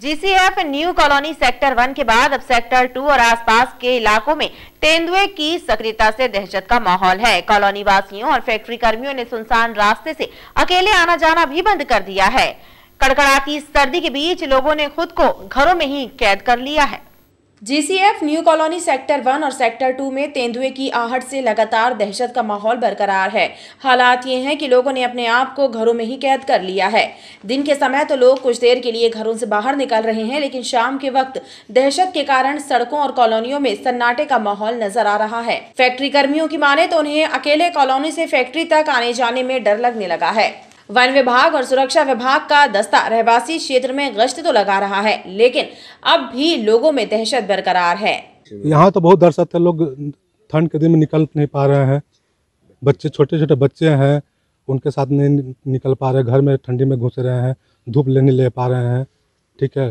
GCF new colony sector one के बाद अब सेक्टर टू और आसपास के इलाकों में तेंदुए की सक्रियता से दहशत का माहौल है कॉलोनी वासियों और फैक्ट्री कर्मियों ने सुनसान रास्ते से अकेले आना जाना भी बंद कर दिया है कड़कड़ाती सर्दी के बीच लोगों ने खुद को घरों में ही कैद कर लिया है GCF new colony sector one और सेक्टर टू में तेंदुए की आहट से लगातार दहशत का माहौल बरकरार है हालात ये हैं कि लोगों ने अपने आप को घरों में ही कैद कर लिया है दिन के समय तो लोग कुछ देर के लिए घरों से बाहर निकल रहे हैं लेकिन शाम के वक्त दहशत के कारण सड़कों और कॉलोनियों में सन्नाटे का माहौल नजर आ रहा है फैक्ट्री कर्मियों की माने तो उन्हें अकेले कॉलोनी से फैक्ट्री तक आने जाने में डर लगने लगा है वन विभाग और सुरक्षा विभाग का दस्ता रहवासी क्षेत्र में गश्त तो लगा रहा है लेकिन अब भी लोगों में दहशत बरकरार है यहाँ तो बहुत दहशत है लोग ठंड के दिन में निकल नहीं पा रहे हैं बच्चे छोटे छोटे बच्चे हैं उनके साथ नहीं निकल पा रहे घर में ठंडी में घुस रहे हैं धूप लेने ले पा रहे हैं ठीक है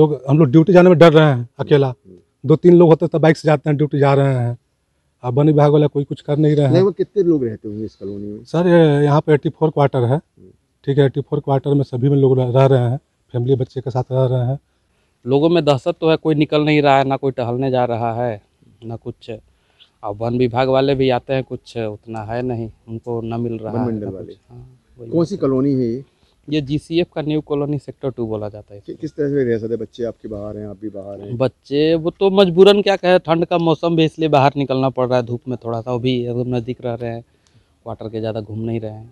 लोग हम लोग ड्यूटी जाने में डर रहे हैं अकेला दो तीन लोग होते तो बाइक से जाते हैं ड्यूटी जा रहे हैं अब वन विभाग वाला कोई कुछ कर नहीं रहा है कितने लोग रहते होंगे इस कॉलोनी में सर यहाँ पे एट्टी फोर क्वार्टर है ठीक है एट्टी फोर क्वार्टर में सभी में लोग रह रहे हैं फैमिली बच्चे के साथ रह रहे हैं लोगों में दहशत तो है कोई निकल नहीं रहा है ना कोई टहलने जा रहा है ना कुछ अब वन विभाग वाले भी आते हैं कुछ उतना है नहीं उनको न मिल रहा है हाँ, कौन सी कॉलोनी है ये ये जीसीएफ का न्यू कॉलोनी सेक्टर टू बोला जाता है किस तरह से रह सकते बच्चे आपके बाहर हैं आप भी बाहर हैं बच्चे वो तो मजबूरन क्या कहे ठंड का मौसम भी इसलिए बाहर निकलना पड़ रहा है धूप में थोड़ा सा वो भी एकदम नज़दीक रह रहे हैं क्वार्टर के ज़्यादा घूम नहीं रहे हैं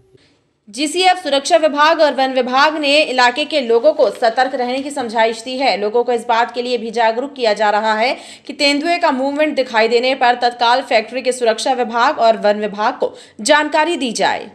जीसीएफ सुरक्षा विभाग और वन विभाग ने इलाके के लोगों को सतर्क रहने की समझाइश दी है लोगों को इस बात के लिए भी जागरूक किया जा रहा है कि तेंदुए का मूवमेंट दिखाई देने पर तत्काल फैक्ट्री के सुरक्षा विभाग और वन विभाग को जानकारी दी जाए